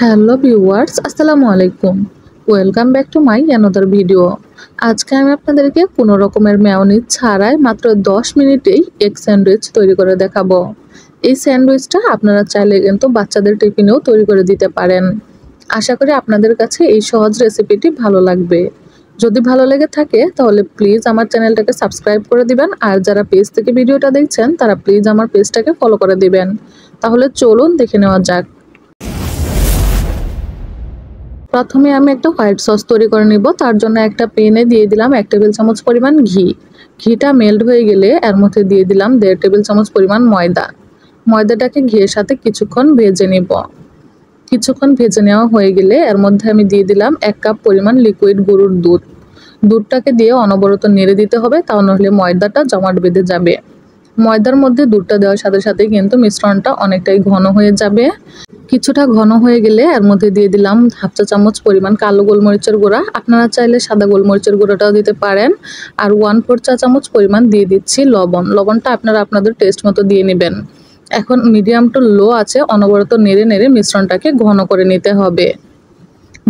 hello viewers আসসালামু আলাইকুম welcome back to my another video আজকে আমি আপনাদেরকে কোনো রকমের মেয়নিজ ছাড়াই মাত্র 10 মিনিটেই এক স্যান্ডউইচ তৈরি করে দেখাবো এই স্যান্ডউইচটা আপনারা চাইলে কিন্তু বাচ্চাদের টিফিনেও তৈরি করে দিতে পারেন আশা করি আপনাদের কাছে এই সহজ রেসিপিটি ভালো লাগবে যদি ভালো লেগে থাকে তাহলে প্লিজ আমার চ্যানেলটাকে সাবস্ক্রাইব করে দিবেন আর যারা পেজ থেকে ভিডিওটা দেখছেন তারা প্লিজ আমার পেজটাকে ফলো করে দিবেন তাহলে চলুন দেখে নেওয়া যাক প্রথমে আমি একটা হোয়াইট সস তৈরি করে নিব তার জন্য একটা পেনে দিয়ে দিলাম এক টেবিল চামচ পরিমাণ ঘি ঘিটা মেল্ট হয়ে গেলে এর মধ্যে দিয়ে দিলাম দেড় টেবিল চামচ পরিমাণ ময়দা ময়দাটাকে ঘিয়ের সাথে কিছুক্ষণ ভেজে নেব কিছুক্ষণ ভেজে নেওয়া হয়ে গেলে এর মধ্যে আমি দিয়ে দিলাম এক কাপ পরিমাণ লিকুইড গরুর দুধ দুধটাকে দিয়ে অনবরত নেড়ে দিতে হবে তা নাহলে ময়দাটা জমাট বেঁধে যাবে ময়দার মধ্যে দুধটা দেওয়ার সাথে সাথে কিন্তু মিশ্রণটা অনেকটাই ঘন হয়ে যাবে কিছুটা ঘন হয়ে গেলে এর মধ্যে দিয়ে দিলাম হাফ চা চামচ পরিমাণ কালো গোলমরিচের গুঁড়া আপনারা চাইলে সাদা গোলমরিচের গুঁড়োটাও দিতে পারেন আর ওয়ান ফোর চা চামচ পরিমাণ দিয়ে দিচ্ছি লবণ লবণটা আপনারা আপনাদের টেস্ট মতো দিয়ে নেবেন এখন মিডিয়াম টু লো আছে অনবরত নেড়ে নেড়ে মিশ্রণটাকে ঘন করে নিতে হবে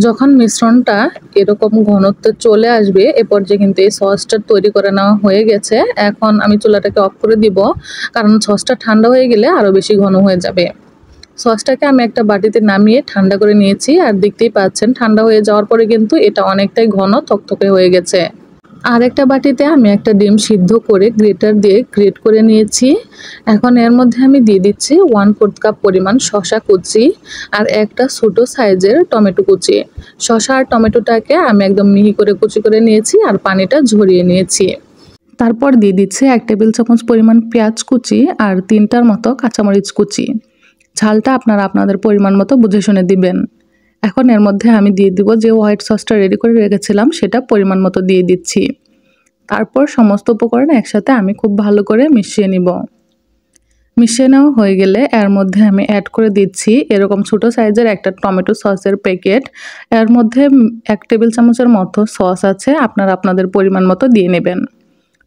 যখন মিশ্রণটা এরকম ঘনত্ব চলে আসবে এ পর্যায়ে কিন্তু এই সসটা তৈরি করে নেওয়া হয়ে গেছে এখন আমি চুলাটাকে অফ করে দিব কারণ সসটা ঠান্ডা হয়ে গেলে আরও বেশি ঘন হয়ে যাবে সসটাকে আমি একটা বাটিতে নামিয়ে ঠান্ডা করে নিয়েছি আর দেখতেই পাচ্ছেন ঠান্ডা হয়ে যাওয়ার পরে কিন্তু এটা অনেকটাই ঘন থকথকে হয়ে গেছে আরেকটা বাটিতে আমি একটা ডিম সিদ্ধ করে গ্রেটার দিয়ে গ্রেট করে নিয়েছি এখন এর মধ্যে আমি দিয়ে দিচ্ছি ওয়ান ফোর্থ কাপ পরিমাণ শশা কুচি আর একটা ছোটো সাইজের টমেটো কুচি শশা আর টমেটোটাকে আমি একদম মিহি করে কুচি করে নিয়েছি আর পানিটা ঝরিয়ে নিয়েছি তারপর দিয়ে দিচ্ছি এক টেবিল চামচ পরিমাণ পেঁয়াজ কুচি আর তিনটার মতো কাঁচামরিচ কুচি ঝালটা আপনারা আপনাদের পরিমাণ মতো বুঝে শুনে দিবেন এখন এর মধ্যে আমি দিয়ে দিব যে হোয়াইট সসটা রেডি করে রেখেছিলাম সেটা পরিমাণ মতো দিয়ে দিচ্ছি তারপর সমস্ত উপকরণ একসাথে আমি খুব ভালো করে মিশিয়ে নিব মিশিয়ে নেওয়া হয়ে গেলে এর মধ্যে আমি অ্যাড করে দিচ্ছি এরকম ছোটো সাইজের একটা টমেটো সসের প্যাকেট এর মধ্যে এক টেবিল চামচের মতো সস আছে আপনারা আপনাদের পরিমাণ মতো দিয়ে নেবেন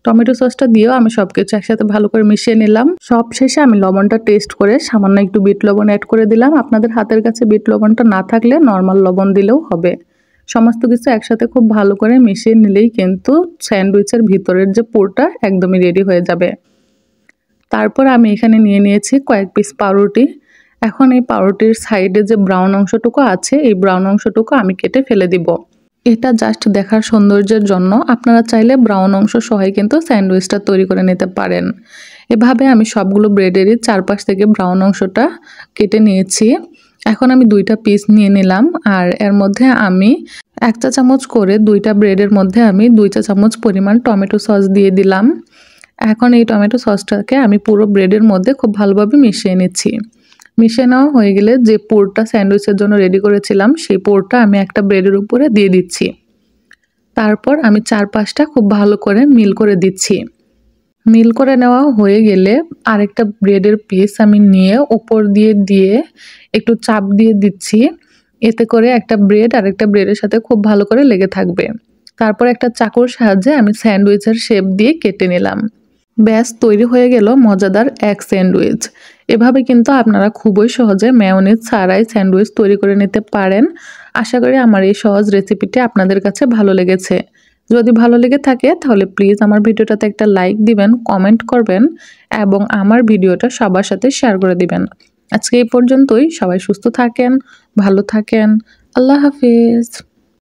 টমেটো সসটা দিয়েও আমি সব কিছু একসাথে ভালো করে মিশিয়ে নিলাম সব শেষে আমি লবণটা টেস্ট করে সামান্য একটু বিট লবণ অ্যাড করে দিলাম আপনাদের হাতের কাছে বিট লবণটা না থাকলে নর্মাল লবণ দিলেও হবে সমস্ত কিছু একসাথে খুব ভালো করে মিশিয়ে নিলেই কিন্তু স্যান্ডউইচের ভিতরের যে পোরটা একদমই রেডি হয়ে যাবে তারপর আমি এখানে নিয়ে নিয়েছি কয়েক পিস পাউরুটি এখন এই পাউরুটির সাইডে যে ব্রাউন অংশটুকু আছে এই ব্রাউন অংশটুকু আমি কেটে ফেলে দিব এটা জাস্ট দেখার সৌন্দর্যের জন্য আপনারা চাইলে ব্রাউন অংশ সহায় কিন্তু স্যান্ডউইচটা তৈরি করে নিতে পারেন এভাবে আমি সবগুলো ব্রেডেরই চারপাশ থেকে ব্রাউন অংশটা কেটে নিয়েছি এখন আমি দুইটা পিস নিয়ে নিলাম আর এর মধ্যে আমি এক চা চামচ করে দুইটা ব্রেডের মধ্যে আমি দুই চা চামচ পরিমাণ টমেটো সস দিয়ে দিলাম এখন এই টমেটো সসটাকে আমি পুরো ব্রেডের মধ্যে খুব ভালোভাবে মিশিয়ে নিচ্ছি মিশে নেওয়া হয়ে গেলে যে পোরটা স্যান্ডউইচের জন্য রেডি করেছিলাম সেই পোরটা আমি একটা ব্রেডের উপরে দিয়ে দিচ্ছি তারপর আমি চার পাঁচটা খুব ভালো করে মিল করে দিচ্ছি মিল করে নেওয়া হয়ে গেলে আরেকটা ব্রেডের পিস আমি নিয়ে উপর দিয়ে দিয়ে একটু চাপ দিয়ে দিচ্ছি এতে করে একটা ব্রেড আর একটা ব্রেডের সাথে খুব ভালো করে লেগে থাকবে তারপর একটা চাকুর সাহায্যে আমি স্যান্ডউইচের শেপ দিয়ে কেটে নিলাম ব্যাস তৈরি হয়ে গেল মজাদার এক স্যান্ডউইচ এভাবে কিন্তু আপনারা খুবই সহজে ম্যাওনিজ ছাড়াই স্যান্ডউইচ তৈরি করে নিতে পারেন আশা করি আমার এই সহজ রেসিপিটি আপনাদের কাছে ভালো লেগেছে যদি ভালো লেগে থাকে তাহলে প্লিজ আমার ভিডিওটাতে একটা লাইক দিবেন কমেন্ট করবেন এবং আমার ভিডিওটা সবার সাথে শেয়ার করে দিবেন আজকে এই পর্যন্তই সবাই সুস্থ থাকেন ভালো থাকেন আল্লাহ হাফিজ